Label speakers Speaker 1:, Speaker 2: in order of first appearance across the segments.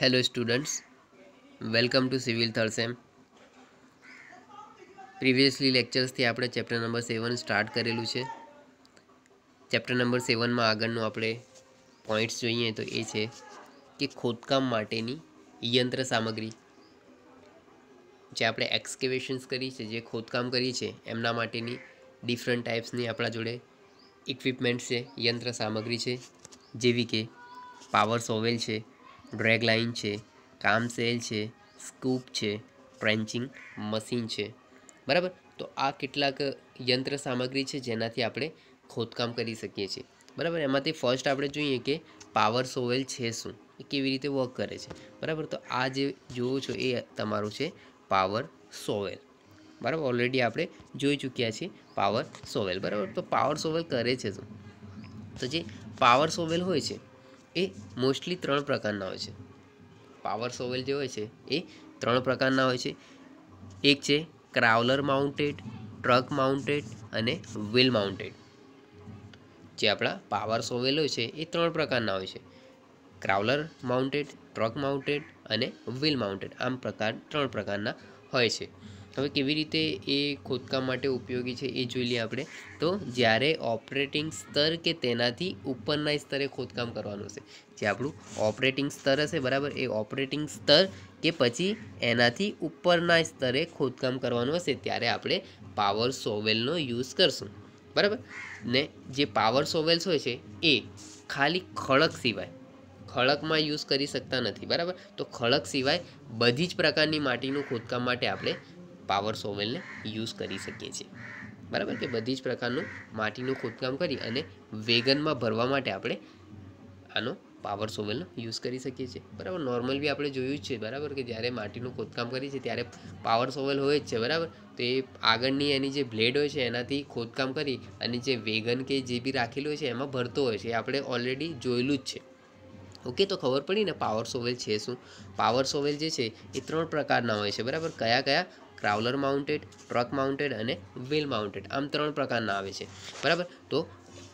Speaker 1: hello students welcome to civil third sem previously લેક્ચર્સથી આપણે chapter number seven start કરેલું છે ચેપ્ટર નંબર સેવનમાં આગળનું આપણે પોઈન્ટ્સ જોઈએ તો એ છે કે ખોદકામ માટેની યંત્ર સામગ્રી જે આપણે એક્સકેવેશન્સ કરી છે જે ખોદકામ કરી છે એમના માટેની ડિફરન્ટ ટાઈપ્સની આપણા જોડે ઇક્વિપમેન્ટ છે યંત્ર સામગ્રી છે જેવી કે પાવર સોવેલ છે ડ્રેગ લાઇન છે કામ સેલ છે સ્કૂપ છે પ્રેન્ચિંગ મશીન છે બરાબર તો આ કેટલાક યંત્ર સામગ્રી છે જેનાથી આપણે ખોદકામ કરી શકીએ છીએ બરાબર એમાંથી ફર્સ્ટ આપણે જોઈએ કે પાવર સોવેલ છે શું એ કેવી રીતે વર્ક કરે છે બરાબર તો આ જે જોવો છો એ તમારું છે પાવર સોવેલ બરાબર ઓલરેડી આપણે જોઈ ચૂક્યા છીએ પાવર સોવેલ બરાબર તો પાવર સોવેલ કરે છે શું તો જે પાવર સોવેલ હોય છે એ મોસ્ટલી ત્રણ પ્રકારના હોય છે પાવર સોવેલ જે હોય છે એ ત્રણ પ્રકારના હોય છે એક છે ક્રાઉલર માઉન્ટેડ ટ્રક માઉન્ટેડ અને વ્હીલ માઉન્ટેડ જે આપણા પાવર સોવેલ હોય છે એ ત્રણ પ્રકારના હોય છે ક્રાઉલર માઉન્ટેડ ટ્રક માઉન્ટેડ અને વ્હીલ માઉન્ટેડ આમ પ્રકાર ત્રણ પ્રકારના હોય છે હવે કેવી રીતે એ ખોદકામ માટે ઉપયોગી છે એ જોઈ લઈએ આપણે તો જ્યારે ઓપરેટિંગ સ્તર કે તેનાથી ઉપરના સ્તરે ખોદકામ કરવાનું હશે જે આપણું ઓપરેટિંગ સ્તર હશે બરાબર એ ઓપરેટિંગ સ્તર કે પછી એનાથી ઉપરના સ્તરે ખોદકામ કરવાનું હશે ત્યારે આપણે પાવર સોવેલનો યુઝ કરશું બરાબર ને જે પાવર સોવેલ્સ હોય છે એ ખાલી ખડક સિવાય ખડકમાં યુઝ કરી શકતા નથી બરાબર તો ખડક સિવાય બધી જ પ્રકારની માટીનું ખોદકામ માટે આપણે પાવર સોવેલને યુઝ કરી શકીએ છીએ બરાબર કે બધી જ પ્રકારનું માટીનું ખોદકામ કરી અને વેગનમાં ભરવા માટે આપણે આનો પાવર સોવેલનો યુઝ કરી શકીએ છીએ બરાબર નોર્મલ બી આપણે જોયું જ છે બરાબર કે જ્યારે માટીનું ખોદકામ કરીએ છીએ ત્યારે પાવર સોવેલ હોય જ છે બરાબર તો એ આગળની એની જે બ્લેડ હોય છે એનાથી ખોદકામ કરી અને જે વેગન કે જે બી રાખેલું હોય છે એમાં ભરતો હોય છે એ આપણે ઓલરેડી જોયેલું જ છે ઓકે તો ખબર પડી ને પાવર સોવેલ છે શું પાવર સોવેલ જે છે એ ત્રણ પ્રકારના હોય છે બરાબર કયા કયા ક્રાઉલર માઉન્ટેડ ટ્રક માઉન્ટેડ અને વ્હીલ માઉન્ટેડ આમ ત્રણ પ્રકારના આવે છે બરાબર તો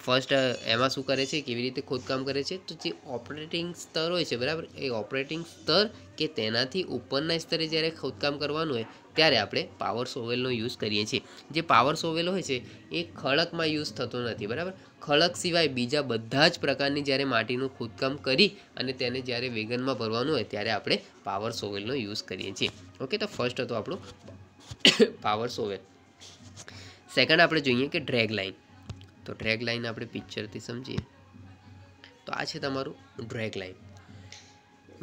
Speaker 1: ફર્સ્ટ એમાં શું કરે છે કેવી રીતે ખોદકામ કરે છે તો જે ઓપરેટિંગ સ્તર હોય છે બરાબર એ ઓપરેટિંગ સ્તર કે તેનાથી ઉપરના સ્તરે જ્યારે ખોદકામ કરવાનું હોય ત્યારે આપણે પાવર સોવેલનો યુઝ કરીએ છીએ જે પાવર સોવેલ હોય છે એ ખડકમાં યુઝ થતો નથી બરાબર ખળક સિવાય બીજા બધા જ પ્રકારની જ્યારે માટીનું ખોદકામ કરી અને તેને જ્યારે વેગનમાં ભરવાનું હોય ત્યારે આપણે પાવર સોવેલનો યુઝ કરીએ છીએ ઓકે તો ફર્સ્ટ હતો આપણું પાવર સોવેલ સેકન્ડ આપણે જોઈએ કે ડ્રેગ લાઇન તો ડ્રેગ લાઇન આપણે પિક્ચરથી સમજીએ તો આ છે તમારું ડ્રેગ લાઇન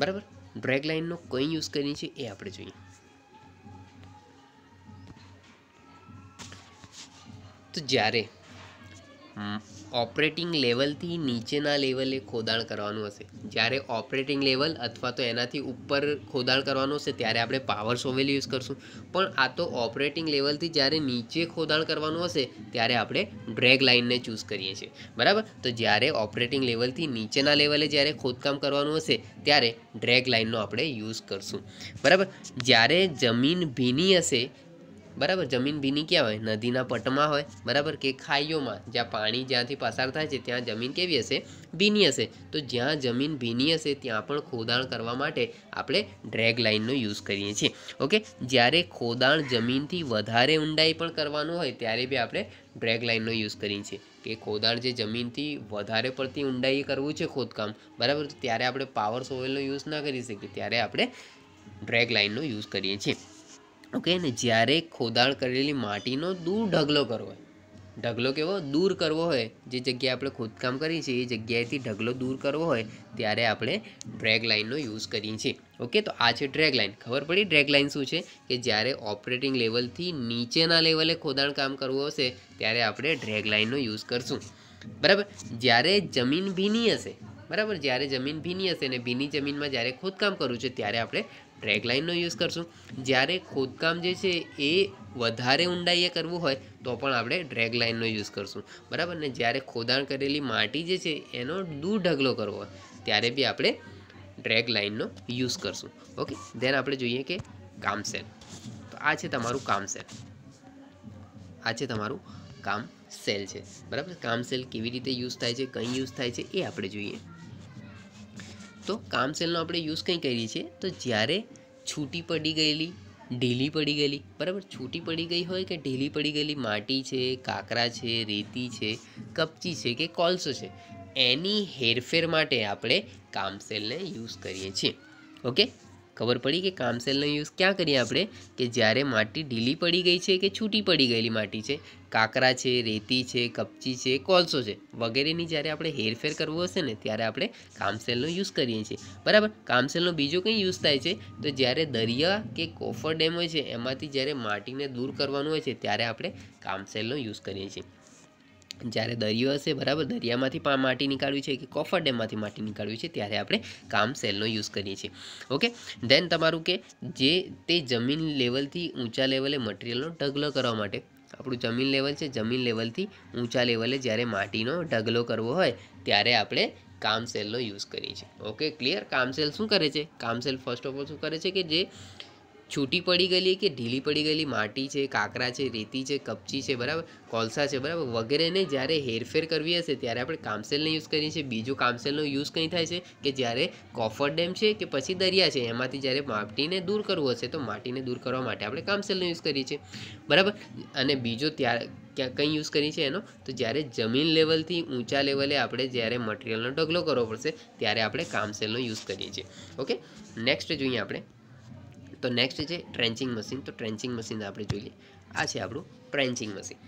Speaker 1: બરાબર ડ્રેગ લાઇનનો કઈ યુઝ કરીએ છીએ એ આપણે જોઈએ તો જ્યારે ઓપરેટિંગ લેવલથી નીચેના લેવલે ખોદાણ કરવાનું હશે જ્યારે ઓપરેટિંગ લેવલ અથવા તો એનાથી ઉપર ખોદાણ કરવાનું હશે ત્યારે આપણે પાવર સોવેલ યુઝ કરશું પણ આ તો ઓપરેટિંગ લેવલથી જ્યારે નીચે ખોદાણ કરવાનું હશે ત્યારે આપણે ડ્રેગ લાઇનને ચૂઝ કરીએ છીએ બરાબર તો જ્યારે ઓપરેટિંગ લેવલથી નીચેના લેવલે જ્યારે ખોદકામ કરવાનું હશે ત્યારે ડ્રેગ લાઇનનો આપણે યુઝ કરશું બરાબર જ્યારે જમીન ભીની હશે બરાબર જમીન ભીની ક્યાં હોય નદીના પટમાં હોય બરાબર કે ખાઈઓમાં જ્યાં પાણી જ્યાંથી પસાર થાય છે ત્યાં જમીન કેવી હશે ભીની હશે તો જ્યાં જમીન ભીની હશે ત્યાં પણ ખોદાણ કરવા માટે આપણે ડ્રેગ લાઇનનો યુઝ કરીએ છીએ ઓકે જ્યારે ખોદાણ જમીનથી વધારે ઊંડાઈ પણ કરવાનું હોય ત્યારે બી આપણે ડ્રેગ લાઇનનો યુઝ કરીએ છીએ કે ખોદાણ જે જમીનથી વધારે પડતી ઊંડાઈ કરવું છે ખોદકામ બરાબર ત્યારે આપણે પાવર સોવેલનો યુઝ ના કરી શકીએ ત્યારે આપણે ડ્રેગ લાઇનનો યુઝ કરીએ છીએ ઓકે ને જ્યારે ખોદાણ કરેલી માટીનો દૂર ઢગલો કરવો હોય ઢગલો કેવો દૂર કરવો હોય જે જગ્યાએ આપણે ખોદકામ કરીએ છીએ એ જગ્યાએથી ઢગલો દૂર કરવો હોય ત્યારે આપણે ડ્રેગ લાઇનનો યુઝ કરીએ છીએ ઓકે તો આ છે ડ્રેગ લાઇન ખબર પડી ડ્રેગ લાઇન શું છે કે જ્યારે ઓપરેટિંગ લેવલથી નીચેના લેવલે ખોદાણ કામ કરવું હશે ત્યારે આપણે ડ્રેગ લાઇનનો યુઝ કરશું બરાબર જ્યારે જમીન ભીની હશે બરાબર જ્યારે જમીન ભીની હશે ને ભીની જમીનમાં જ્યારે ખોદકામ કરવું છે ત્યારે આપણે ડ્રેગલાઇનનો યુઝ કરશું જ્યારે ખોદકામ જે છે એ વધારે ઊંડાઈએ કરવું હોય તો પણ આપણે ડ્રેગ લાઇનનો યુઝ કરશું બરાબર ને જ્યારે ખોદાણ કરેલી માટી જે છે એનો દૂર ઢગલો કરવો હોય ત્યારે બી આપણે ડ્રેગ લાઇનનો યુઝ કરશું ઓકે ધેન આપણે જોઈએ કે કામસેલ તો આ છે તમારું કામસેલ આ છે તમારું કામ સેલ છે બરાબર કામ સેલ કેવી રીતે યુઝ થાય છે કંઈ યુઝ થાય છે એ આપણે જોઈએ તો કામ સેલનો આપણે યુઝ કંઈ કરીએ છીએ તો જ્યારે છૂટી પડી ગયેલી ઢીલી પડી ગયેલી બરાબર છૂટી પડી ગઈ હોય કે ઢીલી પડી ગયેલી માટી છે કાંકરા છે રેતી છે કપચી છે કે કોલસો છે એની હેરફેર માટે આપણે કામ સેલને યુઝ કરીએ છીએ ઓકે ખબર પડી કે કામસેલનો યુઝ ક્યાં કરીએ આપણે કે જ્યારે માટી ઢીલી પડી ગઈ છે કે છૂટી પડી ગયેલી માટી છે કાંકરા છે રેતી છે કપચી છે કોલસો છે વગેરેની જ્યારે આપણે હેરફેર કરવો હશે ને ત્યારે આપણે કામસેલનો યુઝ કરીએ છીએ બરાબર કામસેલનો બીજો કંઈ યુઝ થાય છે તો જ્યારે દરિયા કે કોફર ડેમ હોય છે એમાંથી જ્યારે માટીને દૂર કરવાનું હોય છે ત્યારે આપણે કામસેલનો યુઝ કરીએ છીએ જ્યારે દરિયો હશે બરાબર દરિયામાંથી માટી નીકાળવી છે કે કોફર ડેમમાંથી માટી નીકાળવી છે ત્યારે આપણે કામ સેલનો યુઝ કરીએ છીએ ઓકે દેન તમારું કે જે તે જમીન લેવલથી ઊંચા લેવલે મટીરિયલનો ઢગલો કરવા માટે આપણું જમીન લેવલ છે જમીન લેવલથી ઊંચા લેવલે જ્યારે માટીનો ઢગલો કરવો હોય ત્યારે આપણે કામ સેલનો યુઝ કરીએ છીએ ઓકે ક્લિયર કામ સેલ શું કરે છે કામ સેલ ફર્સ્ટ ઓફ ઓલ શું કરે છે કે જે છૂટી પડી ગયેલી કે ઢીલી પડી ગયેલી માટી છે કાંકરા છે રેતી છે કપચી છે બરાબર કોલસા છે બરાબર વગેરેને જ્યારે હેરફેર કરવી હશે ત્યારે આપણે કામસેલને યુઝ કરીએ છીએ બીજો કામસેલનો યુઝ કંઈ થાય છે કે જ્યારે કોફર ડેમ છે કે પછી દરિયા છે એમાંથી જ્યારે માટીને દૂર કરવું હશે તો માટીને દૂર કરવા માટે આપણે કામસેલનો યુઝ કરીએ છીએ બરાબર અને બીજો ત્યારે ક્યાં કંઈ યુઝ કરીએ છીએ એનો તો જ્યારે જમીન લેવલથી ઊંચા લેવલે આપણે જ્યારે મટીરિયલનો ઢગલો કરવો પડશે ત્યારે આપણે કામસેલનો યુઝ કરીએ છીએ ઓકે નેક્સ્ટ જોઈએ આપણે તો નેક્સ્ટ છે ટ્રેન્ચિંગ મશીન તો ટ્રેન્ચિંગ મશીન આપણે જોઈ લઈએ આ છે આપણું ટ્રેન્ચિંગ મશીન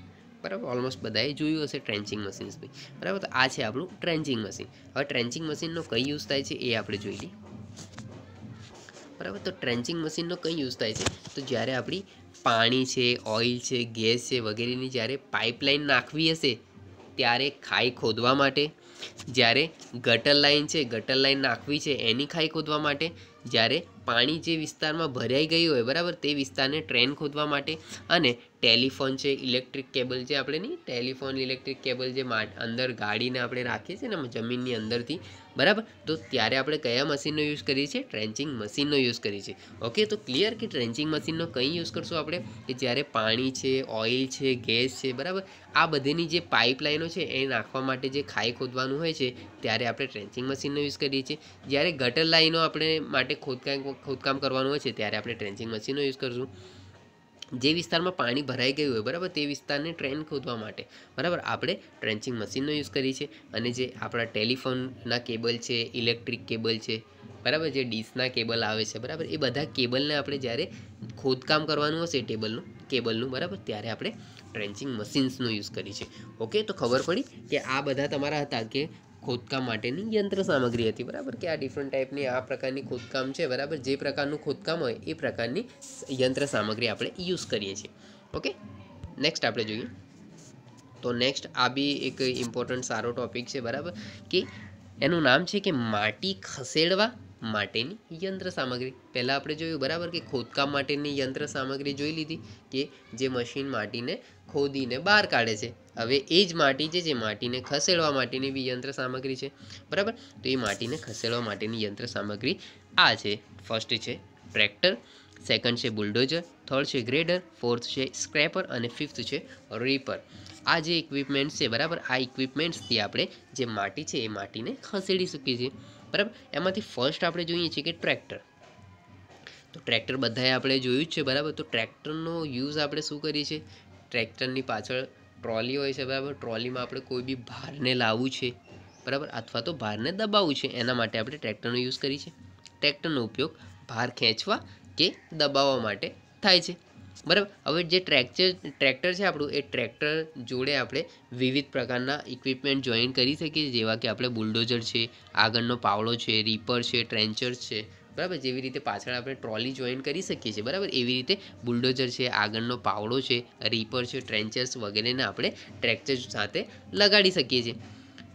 Speaker 1: બરાબર ઓલમોસ્ટ બધાએ જોયું હશે ટ્રેન્ચિંગ મશીન્સ બી બરાબર તો આ છે આપણું ટ્રેન્ચિંગ મશીન હવે ટ્રેન્ચિંગ મશીનનો કઈ યુઝ થાય છે એ આપણે જોઈ લઈએ બરાબર તો ટ્રેન્ચિંગ મશીનનો કંઈ યુઝ થાય છે તો જ્યારે આપણી પાણી છે ઓઇલ છે ગેસ છે વગેરેની જ્યારે પાઇપલાઇન નાખવી હશે ત્યારે ખાઈ ખોદવા માટે જ્યારે ગટર લાઇન છે ગટર લાઇન નાખવી છે એની ખાઈ ખોદવા માટે જ્યારે પાણી જે વિસ્તારમાં ભરાઈ ગયું હોય બરાબર તે વિસ્તારને ટ્રેન ખોદવા માટે અને ટેલિફોન છે ઇલેક્ટ્રિક કેબલ જે આપણે નહીં ટેલિફોન ઇલેક્ટ્રિક કેબલ જે અંદર ગાડીને આપણે રાખીએ છીએ ને જમીનની અંદરથી બરાબર તો ત્યારે આપણે કયા મશીનનો યુઝ કરીએ છીએ ટ્રેન્ચિંગ મશીનનો યુઝ કરીએ છીએ ઓકે તો ક્લિયર કે ટ્રેન્ચિંગ મશીનનો કંઈ યુઝ કરશું આપણે કે જ્યારે પાણી છે ઓઇલ છે ગેસ છે બરાબર આ બધીની જે પાઇપલાઇનો છે એ નાખવા માટે જે ખાઈ ખોદવાનું હોય છે ત્યારે આપણે ટ્રેન્ચિંગ મશીનનો યુઝ કરીએ છીએ જ્યારે ગટર લાઈનો આપણે માટે ખોદકામ ખોદકામ કરવાનું હોય છે ત્યારે આપણે ટ્રેન્ચિંગ મશીનનો યુઝ કરશું જે વિસ્તારમાં પાણી ભરાઈ ગયું હોય બરાબર તે વિસ્તારને ટ્રેન ખોદવા માટે બરાબર આપણે ટ્રેન્ચિંગ મશીનનો યુઝ કરીએ છીએ અને જે આપણા ટેલિફોનના કેબલ છે ઇલેક્ટ્રિક કેબલ છે બરાબર જે ડીશના કેબલ આવે છે બરાબર એ બધા કેબલને આપણે જ્યારે ખોદકામ કરવાનું હશે ટેબલનું કેબલનું બરાબર ત્યારે આપણે ટ્રેન્ચિંગ મશીન્સનો યુઝ કરીએ છીએ ઓકે તો ખબર પડી કે આ બધા તમારા હતા કે ખોદકામ માટેની યંત્ર સામગ્રી હતી બરાબર કે આ ડિફરન્ટ ટાઈપની આ પ્રકારની ખોદકામ છે બરાબર જે પ્રકારનું ખોદકામ હોય એ પ્રકારની યંત્ર સામગ્રી આપણે યુઝ કરીએ છીએ ઓકે નેક્સ્ટ આપણે જોઈએ તો નેક્સ્ટ આ બી એક ઇમ્પોર્ટન્ટ સારો ટોપિક છે બરાબર કે એનું નામ છે કે માટી ખસેડવા માટેની યંત્ર સામગ્રી પહેલાં આપણે જોયું બરાબર કે ખોદકામ માટેની યંત્ર સામગ્રી જોઈ લીધી કે જે મશીન માટીને ખોદીને બહાર કાઢે છે હવે એ જ માટી છે જે માટીને ખસેડવા માટેની બી યંત્ર સામગ્રી છે બરાબર તો એ માટીને ખસેડવા માટેની યંત્ર સામગ્રી આ છે ફર્સ્ટ છે ટ્રેક્ટર સેકન્ડ છે બુલડોઝર થર્ડ છે ગ્રેડર ફોર્થ છે સ્ક્રેપર અને ફિફ્થ છે રીપર આ જે ઇક્વિપમેન્ટ્સ છે બરાબર આ ઇક્વિપમેન્ટ્સથી આપણે જે માટી છે એ માટીને ખસેડી શકીએ છીએ બરાબર એમાંથી ફર્સ્ટ આપણે જોઈએ છીએ કે ટ્રેક્ટર તો ટ્રેક્ટર બધાએ આપણે જોયું જ છે બરાબર તો ટ્રેક્ટરનો યુઝ આપણે શું કરીએ છીએ ટ્રેક્ટરની પાછળ ટ્રોલી હોય છે બરાબર ટ્રોલીમાં આપણે કોઈ બી ભારને લાવવું છે બરાબર અથવા તો ભારને દબાવવું છે એના માટે આપણે ટ્રેક્ટરનો યુઝ કરીએ છીએ ટ્રેક્ટરનો ઉપયોગ ભાર ખેંચવા કે દબાવવા માટે થાય છે બરાબર હવે જે ટ્રેક્ચર ટ્રેક્ટર છે આપણું એ ટ્રેક્ટર જોડે આપણે વિવિધ પ્રકારના ઇક્વિપમેન્ટ જોઈન કરી શકીએ જેવા કે આપણે બુલડોઝર છે આગળનો પાવડો છે રીપર છે ટ્રેન્ચર છે બરાબર જેવી રીતે પાછળ આપણે ટ્રોલી જોઈન કરી શકીએ છીએ બરાબર એવી રીતે બુલડોઝર છે આગળનો પાવડો છે રીપર છે ટ્રેન્ચર્સ વગેરેને આપણે ટ્રેક્ચર સાથે લગાડી શકીએ છીએ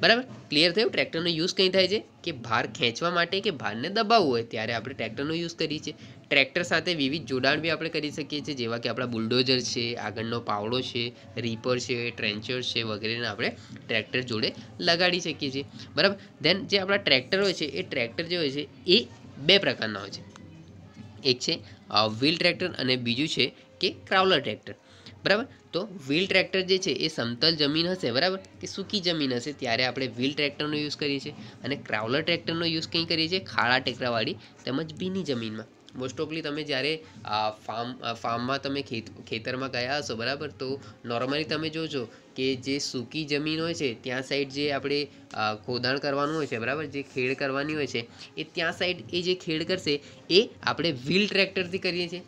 Speaker 1: બરાબર ક્લિયર થયું ટ્રેક્ટરનો યુઝ કંઈ થાય છે કે ભાર ખેંચવા માટે કે ભારને દબાવવું હોય ત્યારે આપણે ટ્રેક્ટરનો યુઝ કરીએ છીએ ટ્રેક્ટર સાથે વિવિધ જોડાણ બી આપણે કરી શકીએ છીએ જેવા કે આપણા બુલડોઝર છે આગળનો પાવડો છે રીપર છે ટ્રેન્ચર છે વગેરેને આપણે ટ્રેક્ટર જોડે લગાડી શકીએ છીએ બરાબર ધેન જે આપણા ટ્રેક્ટર હોય છે એ ટ્રેક્ટર જે હોય છે એ બે પ્રકારના હોય છે એક છે વ્હીલ ટ્રેક્ટર અને બીજું છે કે ક્રાઉલર ટ્રેક્ટર બરાબર તો વ્હીલ ટ્રેક્ટર જે છે એ સમતલ જમીન હશે બરાબર કે સૂકી જમીન હશે ત્યારે આપણે વ્હીલ ટ્રેક્ટરનો યુઝ કરીએ છીએ અને ક્રાઉલર ટ્રેક્ટરનો યુઝ કંઈ કરીએ છીએ ખાડા ટેકરાવાળી તેમજ ભીની જમીનમાં મોસ્ટ ઓફલી તમે જ્યારે ફાર્મ ફાર્મમાં તમે ખેત ખેતરમાં ગયા હશો બરાબર તો નોર્મલી તમે જોજો કે જે સૂકી જમીન હોય છે ત્યાં સાઈડ જે આપણે ખોદાણ કરવાનું હોય છે બરાબર જે ખેડ કરવાની હોય છે એ ત્યાં સાઈડ એ જે ખેડ કરશે એ આપણે વ્હીલ ટ્રેક્ટરથી કરીએ છીએ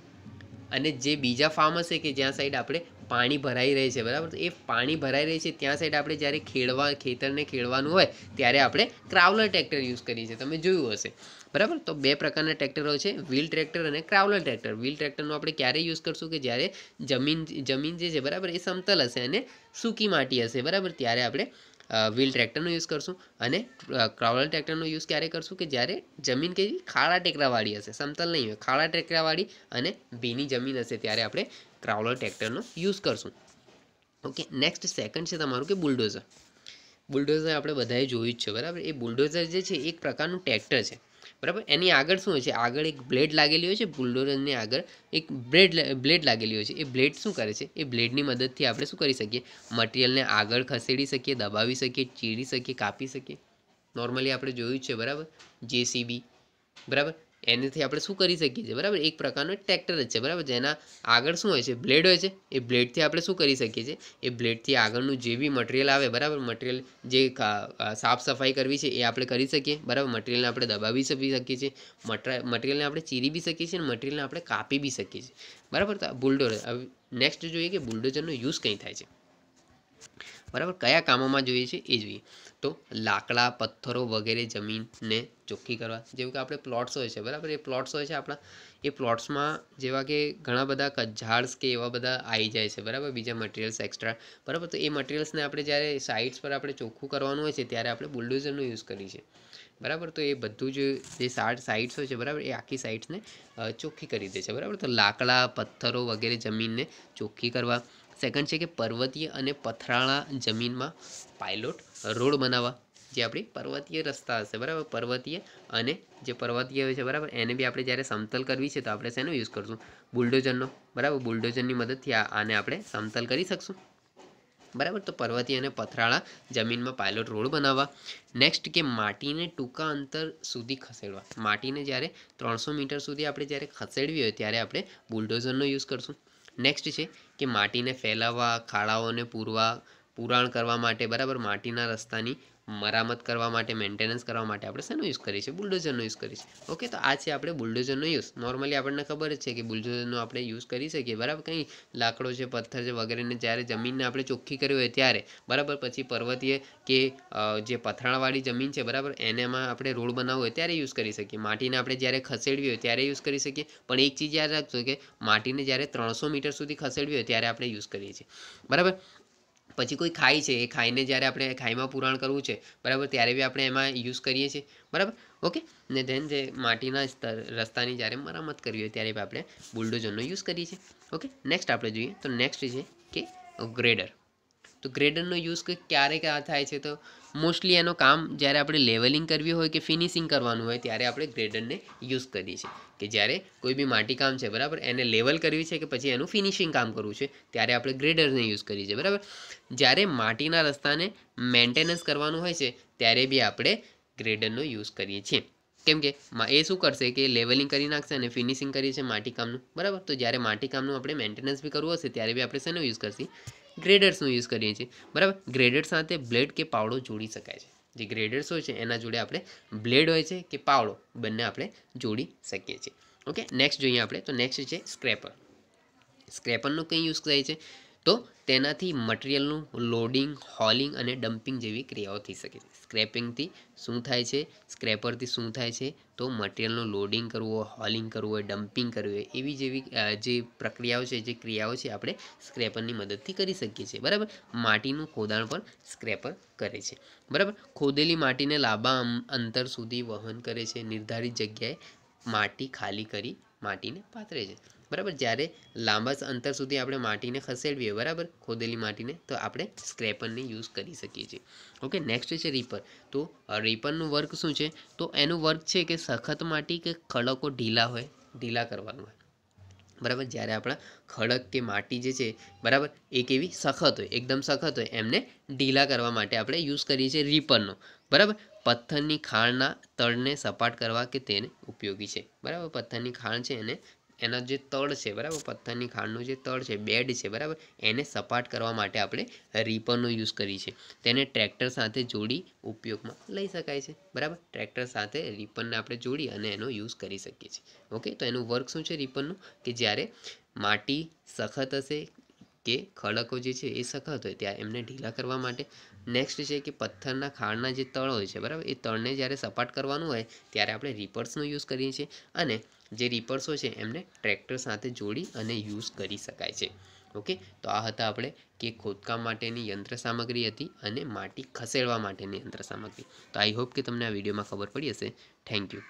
Speaker 1: અને જે બીજા ફાર્મ હશે કે જ્યાં સાઈડ આપણે પાણી ભરાઈ રહે છે બરાબર એ પાણી ભરાઈ રહી છે ત્યાં સાઈડ આપણે જ્યારે ખેડવા ખેતરને ખેડવાનું હોય ત્યારે આપણે ક્રાવલર ટ્રેક્ટર યુઝ કરીએ છીએ તમે જોયું હશે બરાબર તો બે પ્રકારના ટ્રેક્ટરો છે વ્હીલ ટ્રેક્ટર અને ક્રાવલર ટ્રેક્ટર વ્હીલ ટ્રેક્ટરનો આપણે ક્યારે યુઝ કરશું કે જ્યારે જમીન જમીન જે છે બરાબર એ સમતલ હશે અને સૂકી માટી હશે બરાબર ત્યારે આપણે વ્હીલ ટ્રેક્ટરનો યુઝ કરશું અને ક્રાવલર ટ્રેક્ટરનો યુઝ ક્યારે કરશું કે જ્યારે જમીન કે ખાડા ટેકરાવાળી હશે સમતલ નહીં હોય ખાડા ટેકરાવાળી અને ભીની જમીન હશે ત્યારે આપણે ક્રાવલર ટ્રેક્ટરનો યુઝ કરશું ઓકે નેક્સ્ટ સેકન્ડ છે તમારું કે બુલડોઝર બુલડોઝર આપણે બધાએ જોયું જ છે બરાબર એ બુલડોઝર જે છે એક પ્રકારનું ટ્રેક્ટર છે બરાબર એની આગળ શું હોય છે આગળ એક બ્લેડ લાગેલી હોય છે બુલડોઝરની આગળ એક બ્લેડ બ્લેડ લાગેલી હોય છે એ બ્લેડ શું કરે છે એ બ્લેડની મદદથી આપણે શું કરી શકીએ મટીરિયલને આગળ ખસેડી શકીએ દબાવી શકીએ ચીરી શકીએ કાપી શકીએ નોર્મલી આપણે જોયું છે બરાબર જેસીબી બરાબર એનાથી આપણે શું કરી શકીએ છીએ બરાબર એક પ્રકારનો ટ્રેક્ટર જ છે બરાબર જેના આગળ શું હોય છે બ્લેડ હોય છે એ બ્લેડથી આપણે શું કરી શકીએ છીએ એ બ્લેડથી આગળનું જે બી મટીરિયલ આવે બરાબર મટીરિયલ જે સાફ સફાઈ કરવી છે એ આપણે કરી શકીએ બરાબર મટીરિયલને આપણે દબાવી શકી શકીએ છીએ મટીરિયલને આપણે ચીરી બી શકીએ છીએ અને મટીરિયલને આપણે કાપી બી શકીએ છીએ બરાબર તો બુલડોઝર હવે નેક્સ્ટ જોઈએ કે બુલડોઝરનો યુઝ કંઈ થાય છે બરાબર કયા કામોમાં જોઈએ છે એ જોઈએ તો લાકડા પથ્થરો વગેરે જમીનને ચોખ્ખી કરવા જેવું કે આપણે પ્લોટ્સ હોય છે બરાબર એ પ્લોટ્સ હોય છે આપણા એ પ્લોટ્સમાં જેવા કે ઘણા બધા ઝાડ્સ કે એવા બધા આવી જાય છે બરાબર બીજા મટીરિયલ્સ એક્સ્ટ્રા બરાબર તો એ મટીરિયલ્સને આપણે જ્યારે સાઇટ્સ પર આપણે ચોખ્ખું કરવાનું હોય છે ત્યારે આપણે બુલડોઝરનો યુઝ કરીએ છીએ બરાબર તો એ બધું જ જે સાડ સાઇડ્સ હોય છે બરાબર એ આખી સાઇટ્સને ચોખ્ખી કરી દે છે બરાબર તો લાકડા પથ્થરો વગેરે જમીનને ચોખ્ખી કરવા સેકન્ડ છે કે પર્વતીય અને પથરાળા જમીનમાં પાયલોટ રોડ બનાવવા જે આપણી પર્વતીય રસ્તા હશે બરાબર પર્વતીય અને જે પર્વતીય હોય છે બરાબર એને બી આપણે જ્યારે સમતલ કરવી છે તો આપણે શેનો યુઝ કરશું બુલડોઝરનો બરાબર બુલડોઝરની મદદથી આને આપણે સમતલ કરી શકશું બરાબર તો પર્વતીય અને પથરાળા જમીનમાં પાયલોટ રોડ બનાવવા નેક્સ્ટ કે માટીને ટૂંકા અંતર સુધી ખસેડવા માટીને જ્યારે ત્રણસો મીટર સુધી આપણે જ્યારે ખસેડવી હોય ત્યારે આપણે બુલડોઝરનો યુઝ કરશું નેક્સ્ટ છે કે માટીને ફેલાવવા ખાડાઓને પૂરવા પુરાણ કરવા માટે બરાબર માટીના રસ્તાની મરામત કરવા માટે મેન્ટેનન્સ કરવા માટે આપણે શેનો યુઝ કરીએ છીએ બુલડોઝરનો યુઝ કરીએ છીએ ઓકે તો આ છે આપણે બુલડોઝરનો યુઝ નોર્મલી આપણને ખબર જ છે કે બુલડોઝરનો આપણે યુઝ કરી શકીએ બરાબર કંઈ લાકડો છે પથ્થર છે વગેરેને જ્યારે જમીનને આપણે ચોખ્ખી કરી હોય ત્યારે બરાબર પછી પર્વતીય કે જે પથરાળવાળી જમીન છે બરાબર એનેમાં આપણે રોડ બનાવવો હોય ત્યારે યુઝ કરી શકીએ માટીને આપણે જ્યારે ખસેડવી હોય ત્યારે યુઝ કરી શકીએ પણ એક ચીજ યાદ રાખજો કે માટીને જ્યારે ત્રણસો મીટર સુધી ખસેડવી હોય ત્યારે આપણે યુઝ કરીએ છીએ બરાબર પછી કોઈ ખાઈ છે એ ખાઈને જ્યારે આપણે ખાઈમાં પુરાણ કરવું છે બરાબર ત્યારે બી આપણે એમાં યુઝ કરીએ છીએ બરાબર ઓકે ને ધેન જે માટીના સ્તર રસ્તાની જ્યારે મરામત કરવી હોય ત્યારે બી આપણે બુલડોઝરનો યુઝ કરીએ છીએ ઓકે નેક્સ્ટ આપણે જોઈએ તો નેક્સ્ટ છે કે ગ્રેડર તો ગ્રેડરનો યુઝ ક્યારે ક્યાં થાય છે તો મોસ્ટલી એનું કામ જ્યારે આપણે લેવલિંગ કરવી હોય કે ફિનિશિંગ કરવાનું હોય ત્યારે આપણે ગ્રેડરને યુઝ કરીએ છીએ કે જ્યારે કોઈ બી માટીકામ છે બરાબર એને લેવલ કરવી છે કે પછી એનું ફિનિશિંગ કામ કરવું છે ત્યારે આપણે ગ્રેડરને યુઝ કરીએ છીએ બરાબર જ્યારે માટીના રસ્તાને મેન્ટેનન્સ કરવાનું હોય છે ત્યારે બી આપણે ગ્રેડરનો યુઝ કરીએ છીએ કેમ કે એ શું કરશે કે લેવલિંગ કરી નાખશે અને ફિનિશિંગ કરી છે માટીકામનું બરાબર તો જ્યારે માટીકામનું આપણે મેન્ટેનન્સ બી કરવું હશે ત્યારે બી આપણે શેનો યુઝ કરશું ગ્રેડર્સનો યુઝ કરીએ છીએ બરાબર ગ્રેડર સાથે બ્લેડ કે પાવડો જોડી શકાય છે જે ગ્રેડર્સ હોય છે એના જોડે આપણે બ્લેડ હોય છે કે પાવડો બંને આપણે જોડી શકીએ છીએ ઓકે નેક્સ્ટ જોઈએ આપણે તો નેક્સ્ટ છે સ્ક્રેપર સ્ક્રેપરનો કંઈ યુઝ થાય છે તો તેનાથી મટિરિયલનું લોડિંગ હોલિંગ અને ડમ્પિંગ જેવી ક્રિયાઓ થઈ શકે છે સ્ક્રેપિંગથી શું થાય છે સ્ક્રેપરથી શું થાય છે તો મટિરિયલનું લોડિંગ કરવું હોય હોલિંગ કરવું હોય ડમ્પિંગ કરવું હોય એવી જેવી જે પ્રક્રિયાઓ છે જે ક્રિયાઓ છે આપણે સ્ક્રેપરની મદદથી કરી શકીએ છીએ બરાબર માટીનું ખોદાણ પણ સ્ક્રેપર કરે છે બરાબર ખોદેલી માટીને લાંબા અંતર સુધી વહન કરે છે નિર્ધારિત જગ્યાએ માટી ખાલી કરી માટીને પાથરે છે બરાબર જ્યારે લાંબા અંતર સુધી આપણે માટીને ખસેડવીએ બરાબર ખોદેલી માટીને તો આપણે સ્ક્રેપરને યુઝ કરી શકીએ છીએ ઓકે નેક્સ્ટ છે રીપર તો રીપરનું વર્ક શું છે તો એનું વર્ક છે કે સખત માટી કે ખડકો ઢીલા હોય ઢીલા કરવાનું હોય બરાબર જ્યારે આપણા ખડક કે માટી જે છે બરાબર એ કેવી સખત હોય એકદમ સખત હોય એમને ઢીલા કરવા માટે આપણે યુઝ કરીએ છીએ રીપરનો બરાબર પથ્થરની ખાણના તળને સપાટ કરવા કે તેને ઉપયોગી છે બરાબર પથ્થરની ખાણ છે એને એનો જે તળ છે બરાબર પથ્થરની ખાંડનું જે તળ છે બેડ છે બરાબર એને સપાટ કરવા માટે આપણે રીપરનો યુઝ કરીએ છીએ તેને ટ્રેક્ટર સાથે જોડી ઉપયોગમાં લઈ શકાય છે બરાબર ટ્રેક્ટર સાથે રીપરને આપણે જોડી અને એનો યુઝ કરી શકીએ છીએ ઓકે તો એનું વર્ક શું છે રીપરનું કે જ્યારે માટી સખત હશે કે ખડકો જે છે એ સખત હોય ત્યાં એમને ઢીલા કરવા માટે નેક્સ્ટ છે કે પથ્થરના ખાણના જે તળ હોય છે બરાબર એ તળને જ્યારે સપાટ કરવાનું હોય ત્યારે આપણે રિપર્સનો યુઝ કરીએ છીએ અને જે રિપર્સો છે એમને ટ્રેક્ટર સાથે જોડી અને યુઝ કરી શકાય છે ઓકે તો આ હતા આપણે કે ખોદકામ માટેની યંત્ર સામગ્રી હતી અને માટી ખસેડવા માટેની યંત્ર સામગ્રી તો આઈ હોપ કે તમને આ વિડીયોમાં ખબર પડી હશે થેન્ક યુ